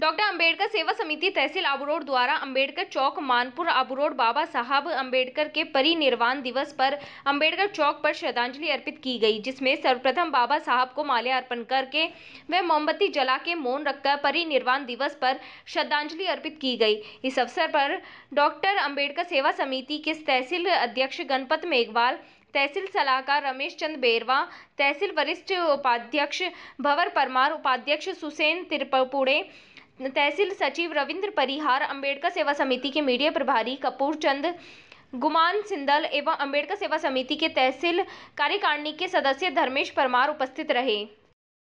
doctor Ambedkar सेवा समिति तहसील आबूरोड द्वारा अंबेडकर चौक मानपुर आबूरोड बाबा साहब अंबेडकर के परिनिर्वाण दिवस पर अंबेडकर चौक पर श्रद्धांजलि अर्पित की गई जिसमें सर्वप्रथम बाबा साहब को माल्यार्पण करके वे मोमबत्ती जला के मौन रखकर परिनिर्वाण दिवस पर श्रद्धांजलि अर्पित की गई इस अवसर पर डॉक्टर अम्बेडकर सेवा समिति के तहसील अध्यक्ष गणपत मेघवाल तहसील सलाहकार रमेश चंद बेरवा तहसील वरिष्ठ उपाध्यक्ष भवर परमार उपाध्यक्ष सुसेन त्रिपुड़े तहसील सचिव रविंद्र परिहार अंबेडकर सेवा समिति के मीडिया प्रभारी कपूर चंद गुमान सिंदल एवं अंबेडकर सेवा समिति के तहसील कार्यकारिणी के सदस्य धर्मेश परमार उपस्थित रहे